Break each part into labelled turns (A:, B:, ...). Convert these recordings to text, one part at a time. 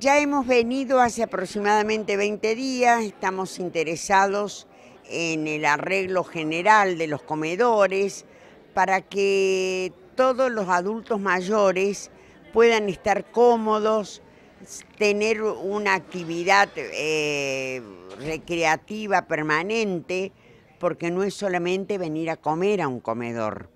A: Ya hemos venido hace aproximadamente 20 días, estamos interesados en el arreglo general de los comedores para que todos los adultos mayores puedan estar cómodos, tener una actividad eh, recreativa permanente, porque no es solamente venir a comer a un comedor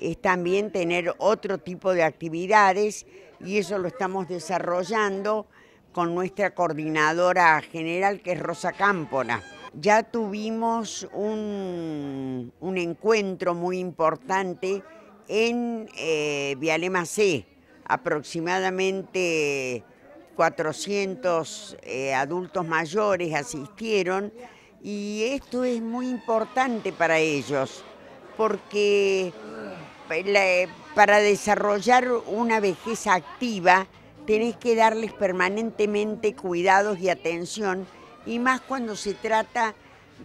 A: es también tener otro tipo de actividades y eso lo estamos desarrollando con nuestra coordinadora general que es Rosa Cámpora. Ya tuvimos un, encuentro muy importante en eh, Vialema C, aproximadamente 400 eh, adultos mayores asistieron y esto es muy importante para ellos porque para desarrollar una vejez activa tenés que darles permanentemente cuidados y atención, y más cuando se trata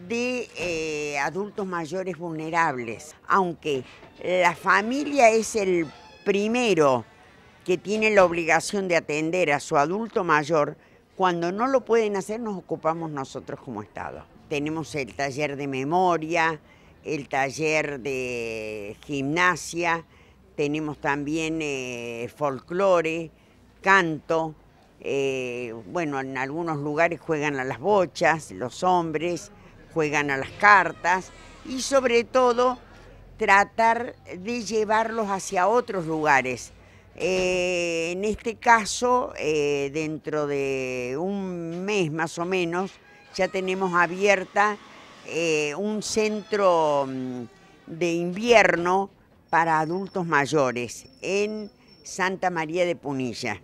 A: de eh, adultos mayores vulnerables. Aunque la familia es el primero que tiene la obligación de atender a su adulto mayor, cuando no lo pueden hacer nos ocupamos nosotros como Estado. Tenemos el taller de memoria, el taller de gimnasia, tenemos también eh, folclore, canto, eh, bueno, en algunos lugares juegan a las bochas, los hombres juegan a las cartas y sobre todo tratar de llevarlos hacia otros lugares. Eh, en este caso, dentro de un mes más o menos, ya tenemos abierta eh, un centro mm, de invierno para adultos mayores en Santa María de Punilla.